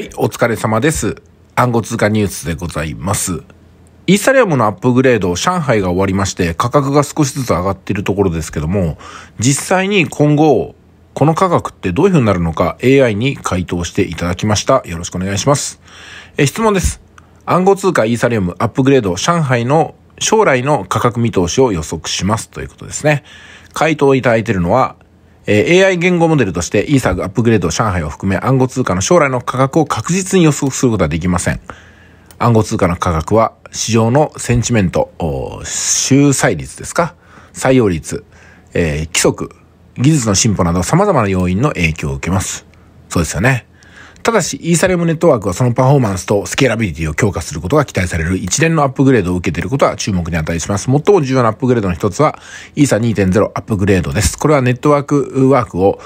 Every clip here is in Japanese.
はい、お疲れ様です。暗号通貨ニュースでございます。イーサリアムのアップグレード、上海が終わりまして、価格が少しずつ上がっているところですけども、実際に今後、この価格ってどういう風になるのか AI に回答していただきました。よろしくお願いします。え、質問です。暗号通貨イーサリアムアップグレード、上海の将来の価格見通しを予測しますということですね。回答いただいているのは、え AI 言語モデルとしてイーサーがアップグレード上海を含め暗号通貨の将来の価格を確実に予測することはできません。暗号通貨の価格は市場のセンチメント、収載率ですか採用率、えー、規則、技術の進歩など様々な要因の影響を受けます。そうですよね。ただし、イーサリアムネットワークはそのパフォーマンスとスケーラビリティを強化することが期待される一連のアップグレードを受けていることは注目に値します。最も重要なアップグレードの一つは、イーサ2.0アップグレードです。これはネットワークワークを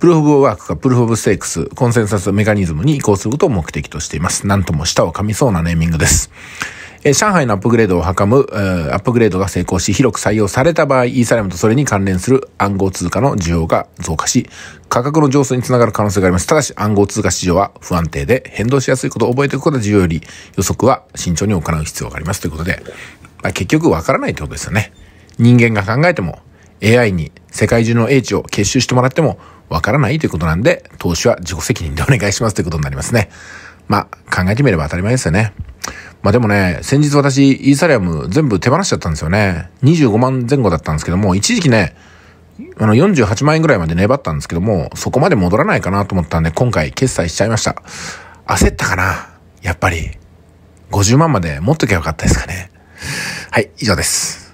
プルーフ・オブ・ワークかプルーフ・オブ・ステークス、コンセンサス・メカニズムに移行することを目的としています。なんとも舌を噛みそうなネーミングです。え上海のアップグレードを図む、アップグレードが成功し、広く採用された場合、イーサリアムとそれに関連する暗号通貨の需要が増加し、価格の上昇につながる可能性があります。ただし、暗号通貨市場は不安定で、変動しやすいことを覚えておくことは重要より、予測は慎重に行う必要があります。ということで、まあ、結局わからないってことですよね。人間が考えても、AI に世界中の英知を結集してもらっても、わからないということなんで、投資は自己責任でお願いしますということになりますね。まあ、考えてみれば当たり前ですよね。まあでもね、先日私、イーサリアム全部手放しちゃったんですよね。25万前後だったんですけども、一時期ね、あの48万円ぐらいまで粘ったんですけども、そこまで戻らないかなと思ったんで、今回決済しちゃいました。焦ったかなやっぱり。50万まで持っときゃよかったですかね。はい、以上です。